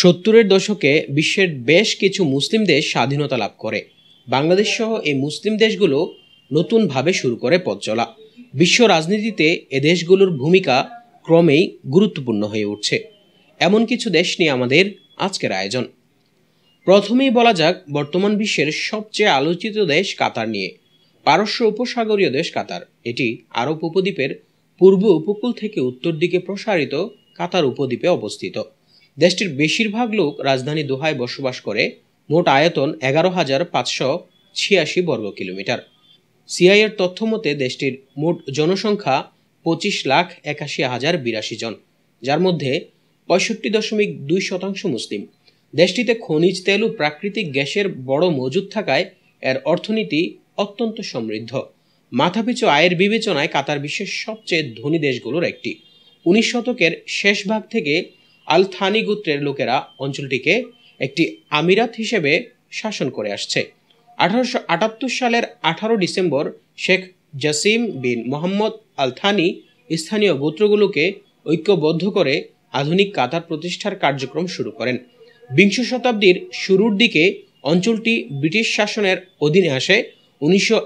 সত্তরের দশকে বিশ্বের বেশ কিছু মুসলিম দেশ স্বাধীনতা লাভ করে বাংলাদেশ সহ এই মুসলিম দেশগুলো নতুনভাবে শুরু করে পথ চলা বিশ্ব রাজনীতিতে এ দেশগুলোর ভূমিকা ক্রমেই গুরুত্বপূর্ণ হয়ে উঠছে এমন কিছু দেশ নিয়ে আমাদের আজকের আয়োজন প্রথমেই বলা যাক বর্তমান বিশ্বের সবচেয়ে আলোচিত দেশ কাতার নিয়ে পারস্য উপসাগরীয় দেশ কাতার এটি আরব উপদ্বীপের পূর্ব উপকূল থেকে উত্তর দিকে প্রসারিত কাতার উপদ্বীপে অবস্থিত দেশটির বেশিরভাগ লোক রাজধানী দোহায় বসবাস করে মোট আয়তন এগারো হাজার পাঁচশো ছিয়াশি বর্গ কিলোমিটার সিআইয়ের তথ্য মতে দেশটির মোট জনসংখ্যা পঁচিশ লাখ একাশি হাজার বিরাশি জন যার মধ্যে পঁয়ষট্টি দশমিক দুই শতাংশ মুসলিম দেশটিতে খনিজ তেল ও প্রাকৃতিক গ্যাসের বড় মজুদ থাকায় এর অর্থনীতি অত্যন্ত সমৃদ্ধ মাথাপিছু আয়ের বিবেচনায় কাতার বিশ্বের সবচেয়ে ধনী দেশগুলোর একটি উনিশ শতকের শেষ ভাগ থেকে আল থানি গোত্রের লোকেরা অঞ্চলটিকে একটি আমিরাত হিসেবে শাসন করে আসছে আঠারোশো আটাত্তর সালের আঠারো December Sheikh Jassim bin Mohammed Al Thani স্থানীয় গোত্রগুলোকে ঐক্যবদ্ধ করে আধুনিক কাতার প্রতিষ্ঠার কার্যক্রম শুরু করেন বিংশ শতাব্দীর শুরুর দিকে অঞ্চলটি ব্রিটিশ শাসনের অধীনে আসে উনিশশো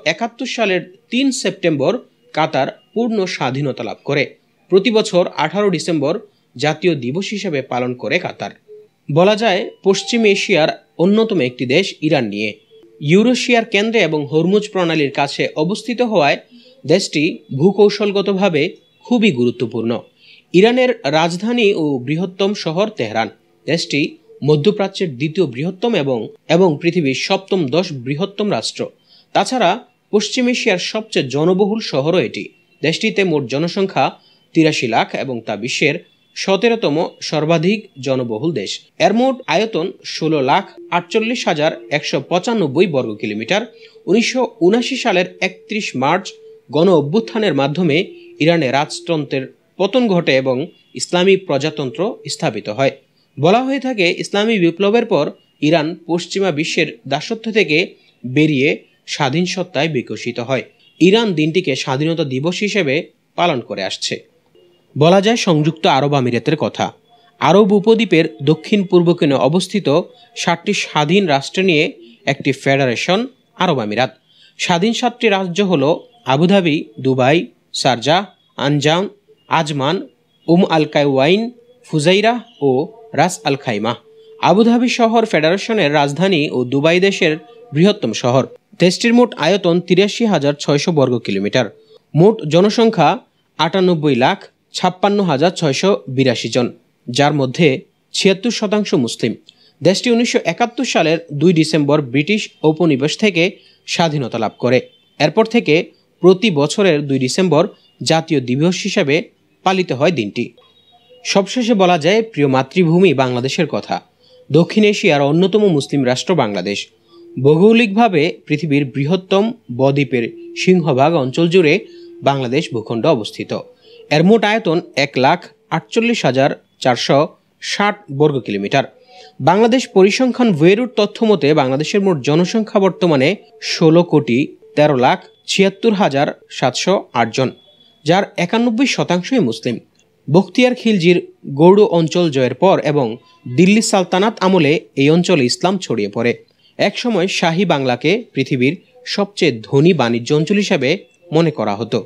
সালের তিন সেপ্টেম্বর কাতার পূর্ণ স্বাধীনতা লাভ করে প্রতি বছর আঠারো ডিসেম্বর জাতীয় দিবস হিসেবে পালন করে কাতার বলা যায় পশ্চিম এশিয়ার অন্যতম একটি দেশ ইরান নিয়ে ইউরোশিয়ার কেন্দ্রে এবং হরমুজ প্রণালীর কাছে অবস্থিত হওয়ায় দেশটি ভূকৌশলগতভাবে খুবই গুরুত্বপূর্ণ ইরানের রাজধানী ও বৃহত্তম শহর তেহরান দেশটি মধ্যপ্রাচ্যের দ্বিতীয় বৃহত্তম এবং এবং পৃথিবীর সপ্তম দশ বৃহত্তম রাষ্ট্র তাছাড়া পশ্চিম এশিয়ার সবচেয়ে জনবহুল শহরও এটি দেশটিতে মোট জনসংখ্যা তিরাশি লাখ এবং তা বিশ্বের সতেরোতম সর্বাধিক জনবহুল দেশ এর মোট আয়তন ষোলো লাখ আটচল্লিশ হাজার একশো পঁচানব্বই বর্গ কিলোমিটার উনিশশো সালের একত্রিশ মার্চ গণ অভ্যুত্থানের মাধ্যমে ইরানে রাজতন্ত্রের পতন ঘটে এবং ইসলামী প্রজাতন্ত্র স্থাপিত হয় বলা হয়ে থাকে ইসলামী বিপ্লবের পর ইরান পশ্চিমা বিশ্বের দাসত্ব থেকে বেরিয়ে স্বাধীন সত্তায় বিকশিত হয় ইরান দিনটিকে স্বাধীনতা দিবস হিসেবে পালন করে আসছে বলা যায় সংযুক্ত আরব আমিরাতের কথা আরব উপদ্বীপের দক্ষিণ পূর্বকেনে অবস্থিত সাতটি স্বাধীন রাষ্ট্র নিয়ে একটি ফেডারেশন আরব আমিরাত স্বাধীন সাতটি রাজ্য হল আবুধাবি দুবাই সারজা আনজাম Ajman Umm Al Quwain Fujairah ও রাস আল খাইমা আবুধাবি শহর ফেডারেশনের রাজধানী ও দুবাই দেশের বৃহত্তম শহর দেশটির মোট আয়তন তিরাশি হাজার ছয়শো বর্গ কিলোমিটার মোট জনসংখ্যা আটানব্বই লাখ ছাপ্পান্ন হাজার ছয়শো বিরাশি জন যার মধ্যে ছিয়াত্তর শতাংশ মুসলিম দেশটি উনিশশো একাত্তর সালের দুই ডিসেম্বর ব্রিটিশ ঔপনিবেশ থেকে স্বাধীনতা লাভ করে এরপর থেকে প্রতি বছরের দুই ডিসেম্বর জাতীয় দিবস হিসাবে পালিত হয় দিনটি সবশেষে বলা যায় প্রিয় মাতৃভূমি বাংলাদেশের কথা দক্ষিণ এশিয়ার অন্যতম মুসলিম রাষ্ট্র বাংলাদেশ ভৌগোলিকভাবে পৃথিবীর বৃহত্তম বদ্বীপের সিংহভাগ অঞ্চল জুড়ে বাংলাদেশ ভূখণ্ড অবস্থিত এর মোট আয়তন এক লাখ আটচল্লিশ হাজার চারশো ষাট বর্গ কিলোমিটার বাংলাদেশ পরিসংখ্যান ওয়েরুর তথ্য মতে বাংলাদেশের মোট জনসংখ্যা বর্তমানে ষোলো কোটি তেরো লাখ ছিয়াত্তর হাজার সাতশো আটজন যার একানব্বই শতাংশই মুসলিম বখতিয়ার খিলজির গৌড় অঞ্চল জয়ের পর এবং দিল্লি সালতানাত আমলে এই অঞ্চলে ইসলাম ছড়িয়ে পড়ে একসময় শাহী বাংলাকে পৃথিবীর সবচেয়ে ধনী বাণিজ্য অঞ্চল হিসাবে মনে করা হতো